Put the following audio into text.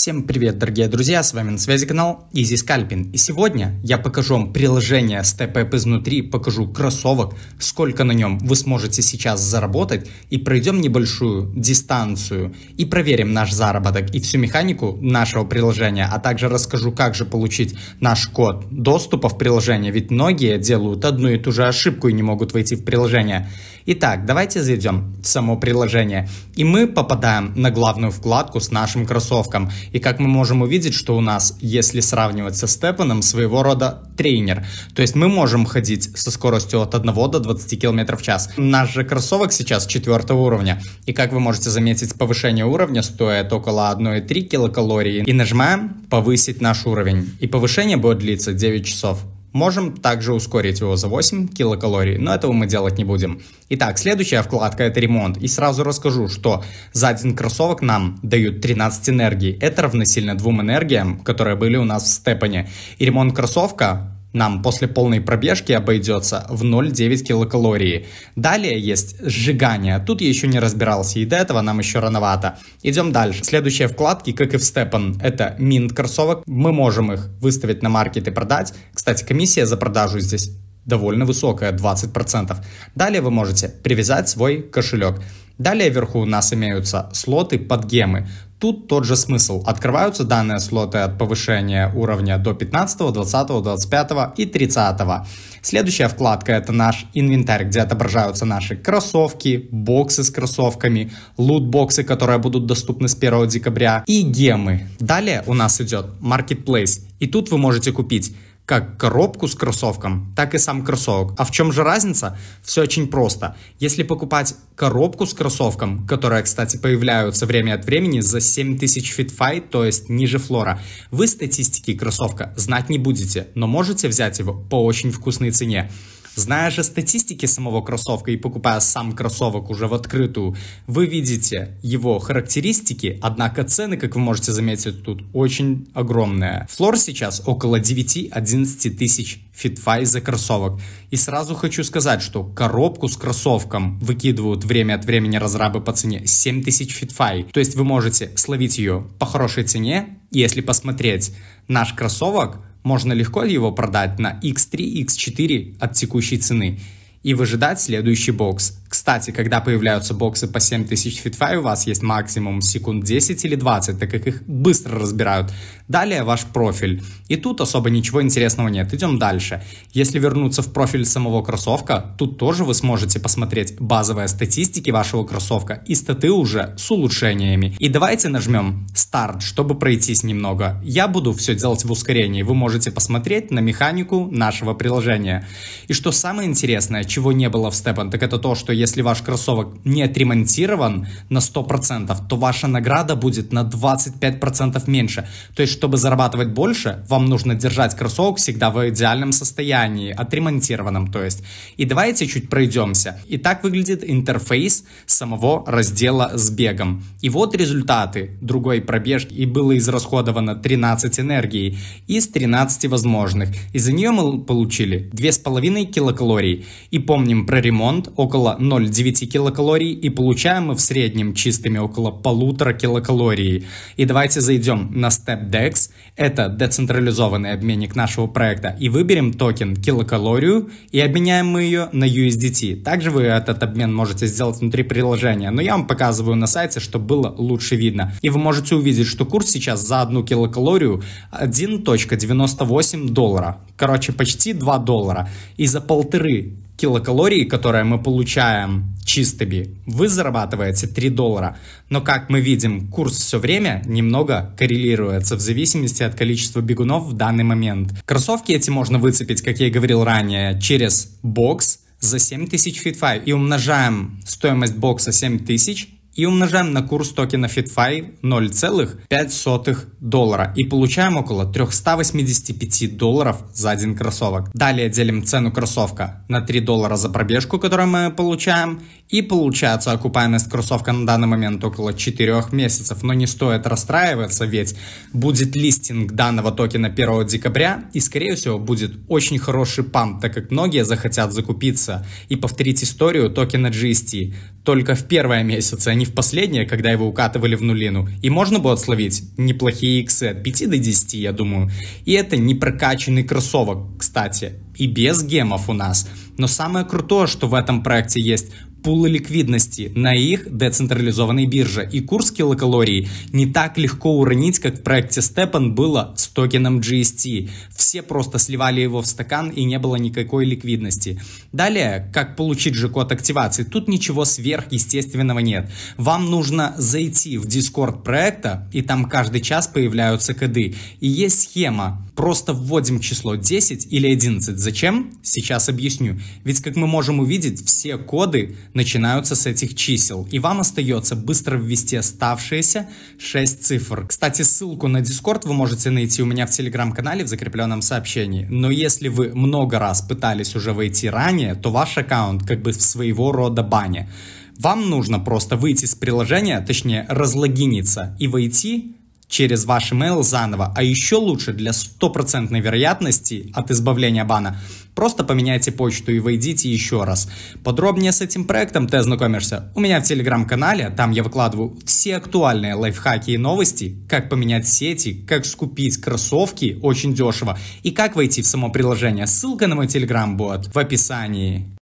Всем привет, дорогие друзья, с вами на связи канал Easy Scalping. И сегодня я покажу вам приложение StepUp изнутри, покажу кроссовок, сколько на нем вы сможете сейчас заработать и пройдем небольшую дистанцию и проверим наш заработок и всю механику нашего приложения, а также расскажу, как же получить наш код доступа в приложение, ведь многие делают одну и ту же ошибку и не могут войти в приложение. Итак, давайте зайдем в само приложение и мы попадаем на главную вкладку с нашим кроссовком и как мы можем увидеть, что у нас, если сравнивать со Степаном, своего рода тренер. То есть мы можем ходить со скоростью от 1 до 20 км в час. Наш же кроссовок сейчас четвертого уровня. И как вы можете заметить, повышение уровня стоит около 1,3 килокалории. И нажимаем «Повысить наш уровень». И повышение будет длиться 9 часов. Можем также ускорить его за 8 килокалорий, но этого мы делать не будем. Итак, следующая вкладка это ремонт. И сразу расскажу, что за один кроссовок нам дают 13 энергий. Это равносильно двум энергиям, которые были у нас в степане. И ремонт кроссовка нам после полной пробежки обойдется в 0,9 килокалории. Далее есть сжигание. Тут я еще не разбирался, и до этого нам еще рановато. Идем дальше. Следующие вкладки, как и в Степан, это минт кроссовок. Мы можем их выставить на маркет и продать. Кстати, комиссия за продажу здесь довольно высокая, 20%. Далее вы можете привязать свой кошелек. Далее вверху у нас имеются слоты под гемы. Тут тот же смысл. Открываются данные слоты от повышения уровня до 15, 20, 25 и 30. Следующая вкладка это наш инвентарь, где отображаются наши кроссовки, боксы с кроссовками, лутбоксы, которые будут доступны с 1 декабря и гемы. Далее у нас идет Marketplace. И тут вы можете купить как коробку с кроссовком, так и сам кроссовок. А в чем же разница? Все очень просто. Если покупать коробку с кроссовком, которая, кстати, появляются время от времени за 7000 фитфай, то есть ниже флора, вы статистики кроссовка знать не будете, но можете взять его по очень вкусной цене. Зная же статистики самого кроссовка и покупая сам кроссовок уже в открытую, вы видите его характеристики, однако цены, как вы можете заметить, тут очень огромные. Флор сейчас около 9-11 тысяч фитфай за кроссовок. И сразу хочу сказать, что коробку с кроссовком выкидывают время от времени разрабы по цене 7000 фитфай. То есть вы можете словить ее по хорошей цене, если посмотреть наш кроссовок, можно легко его продать на x3, x4 от текущей цены и выжидать следующий бокс. Кстати, когда появляются боксы по 7000 фитфай, у вас есть максимум секунд 10 или 20, так как их быстро разбирают. Далее ваш профиль. И тут особо ничего интересного нет, идем дальше. Если вернуться в профиль самого кроссовка, тут тоже вы сможете посмотреть базовые статистики вашего кроссовка и статы уже с улучшениями. И давайте нажмем старт, чтобы пройтись немного. Я буду все делать в ускорении, вы можете посмотреть на механику нашего приложения. И что самое интересное, чего не было в Степан, так это то, что если ваш кроссовок не отремонтирован на 100%, то ваша награда будет на 25% меньше. То есть, чтобы зарабатывать больше, вам нужно держать кроссовок всегда в идеальном состоянии, отремонтированном, то есть. И давайте чуть пройдемся. И так выглядит интерфейс самого раздела с бегом. И вот результаты другой пробежки. И было израсходовано 13 энергии из 13 возможных. Из-за нее мы получили 2,5 килокалорий. И помним про ремонт около 0,9 килокалорий и получаем мы в среднем чистыми около полутора килокалорий. И давайте зайдем на StepDex, это децентрализованный обменник нашего проекта, и выберем токен килокалорию и обменяем мы ее на USDT. Также вы этот обмен можете сделать внутри приложения, но я вам показываю на сайте, чтобы было лучше видно. И вы можете увидеть, что курс сейчас за одну килокалорию 1.98 доллара. Короче, почти 2 доллара. И за полторы килокалории, которые мы получаем чистыми, вы зарабатываете 3 доллара. Но, как мы видим, курс все время немного коррелируется в зависимости от количества бегунов в данный момент. Кроссовки эти можно выцепить, как я и говорил ранее, через бокс за 7000 фитфай и умножаем стоимость бокса 7000 и умножаем на курс токена FitFi 0,05 доллара и получаем около 385 долларов за один кроссовок. Далее делим цену кроссовка на 3 доллара за пробежку, которую мы получаем, и получается окупаемость кроссовка на данный момент около 4 месяцев, но не стоит расстраиваться, ведь будет листинг данного токена 1 декабря и скорее всего будет очень хороший памп, так как многие захотят закупиться и повторить историю токена GST только в первые месяцы, а не в последние, когда его укатывали в нулину. И можно было словить неплохие иксы от 5 до 10, я думаю. И это не прокачанный кроссовок, кстати, и без гемов у нас. Но самое крутое, что в этом проекте есть, пулы ликвидности на их децентрализованной бирже, и курс килокалорий не так легко уронить, как в проекте Stepan было с токеном GST. Все просто сливали его в стакан и не было никакой ликвидности. Далее, как получить же код активации? Тут ничего сверхъестественного нет. Вам нужно зайти в Discord проекта, и там каждый час появляются коды. И есть схема. Просто вводим число 10 или 11. Зачем? Сейчас объясню. Ведь, как мы можем увидеть, все коды начинаются с этих чисел, и вам остается быстро ввести оставшиеся 6 цифр. Кстати, ссылку на Discord вы можете найти у меня в Телеграм-канале в закрепленном сообщении, но если вы много раз пытались уже войти ранее, то ваш аккаунт как бы в своего рода бане. Вам нужно просто выйти из приложения, точнее разлогиниться и войти через ваш email заново. А еще лучше для стопроцентной вероятности от избавления бана просто поменяйте почту и войдите еще раз. Подробнее с этим проектом ты ознакомишься у меня в телеграм-канале, там я выкладываю все актуальные лайфхаки и новости, как поменять сети, как скупить кроссовки очень дешево и как войти в само приложение. Ссылка на мой телеграм будет в описании.